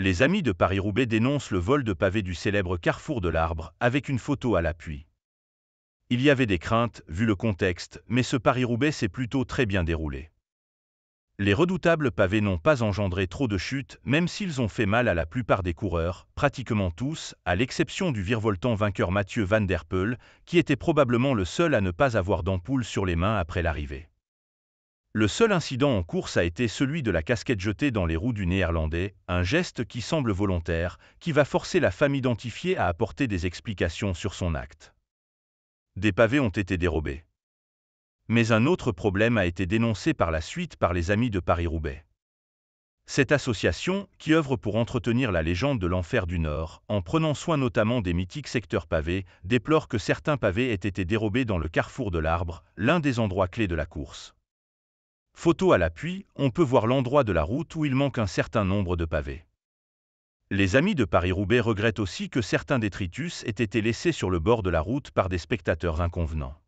les amis de Paris-Roubaix dénoncent le vol de pavés du célèbre carrefour de l'Arbre avec une photo à l'appui. Il y avait des craintes, vu le contexte, mais ce Paris-Roubaix s'est plutôt très bien déroulé. Les redoutables pavés n'ont pas engendré trop de chutes, même s'ils ont fait mal à la plupart des coureurs, pratiquement tous, à l'exception du virevoltant vainqueur Mathieu Van Der Poel, qui était probablement le seul à ne pas avoir d'ampoule sur les mains après l'arrivée. Le seul incident en course a été celui de la casquette jetée dans les roues du Néerlandais, un geste qui semble volontaire, qui va forcer la femme identifiée à apporter des explications sur son acte. Des pavés ont été dérobés. Mais un autre problème a été dénoncé par la suite par les amis de Paris-Roubaix. Cette association, qui œuvre pour entretenir la légende de l'enfer du Nord, en prenant soin notamment des mythiques secteurs pavés, déplore que certains pavés aient été dérobés dans le carrefour de l'Arbre, l'un des endroits clés de la course. Photo à l'appui, on peut voir l'endroit de la route où il manque un certain nombre de pavés. Les amis de Paris-Roubaix regrettent aussi que certains détritus aient été laissés sur le bord de la route par des spectateurs inconvenants.